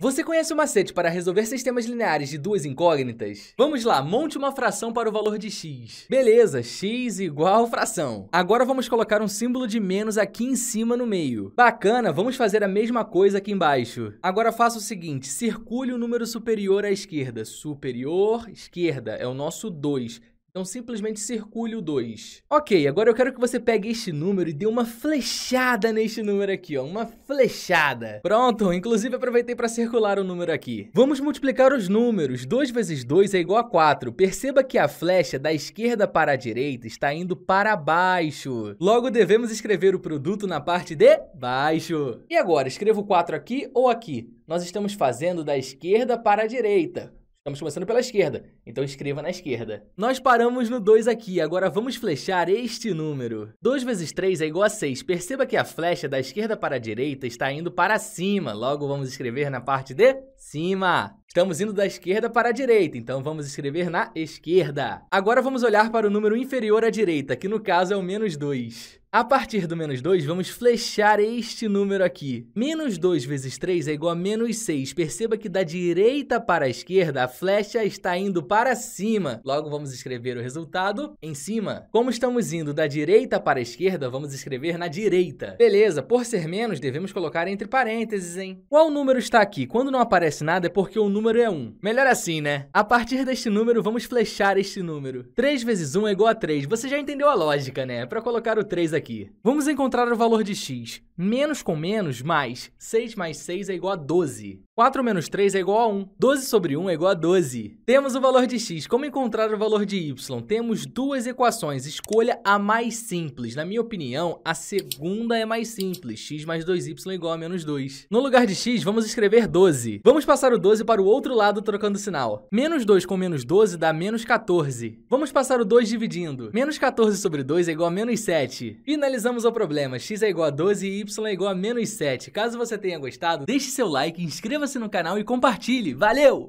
Você conhece o macete para resolver sistemas lineares de duas incógnitas? Vamos lá, monte uma fração para o valor de x. Beleza, x igual fração. Agora vamos colocar um símbolo de menos aqui em cima no meio. Bacana, vamos fazer a mesma coisa aqui embaixo. Agora faça o seguinte, circule o número superior à esquerda. Superior, esquerda, é o nosso 2. Então simplesmente circule o 2. Ok, agora eu quero que você pegue este número e dê uma flechada neste número aqui, ó. Uma flechada. Pronto, inclusive aproveitei para circular o número aqui. Vamos multiplicar os números. 2 vezes 2 é igual a 4. Perceba que a flecha da esquerda para a direita está indo para baixo. Logo, devemos escrever o produto na parte de baixo. E agora, escrevo 4 aqui ou aqui? Nós estamos fazendo da esquerda para a direita. Estamos começando pela esquerda, então escreva na esquerda. Nós paramos no 2 aqui, agora vamos flechar este número. 2 vezes 3 é igual a 6. Perceba que a flecha da esquerda para a direita está indo para cima, logo vamos escrever na parte de cima. Estamos indo da esquerda para a direita, então vamos escrever na esquerda. Agora vamos olhar para o número inferior à direita, que no caso é o menos 2. A partir do menos 2, vamos flechar este número aqui. Menos 2 vezes 3 é igual a menos 6. Perceba que da direita para a esquerda, a flecha está indo para cima. Logo, vamos escrever o resultado em cima. Como estamos indo da direita para a esquerda, vamos escrever na direita. Beleza, por ser menos, devemos colocar entre parênteses, hein? Qual número está aqui? Quando não aparece nada, é porque o número é 1. Melhor assim, né? A partir deste número, vamos flechar este número. 3 vezes 1 é igual a 3. Você já entendeu a lógica, né? Para colocar o 3 aqui, aqui. Vamos encontrar o valor de x. Menos com menos, mais. 6 mais 6 é igual a 12. 4 menos 3 é igual a 1. 12 sobre 1 é igual a 12. Temos o valor de x. Como encontrar o valor de y? Temos duas equações. Escolha a mais simples. Na minha opinião, a segunda é mais simples. x mais 2y é igual a menos 2. No lugar de x, vamos escrever 12. Vamos passar o 12 para o outro lado trocando o sinal. Menos 2 com menos 12 dá menos 14. Vamos passar o 2 dividindo. Menos 14 sobre 2 é igual a menos 7. Finalizamos o problema, x é igual a 12 e y é igual a menos 7. Caso você tenha gostado, deixe seu like, inscreva-se no canal e compartilhe. Valeu!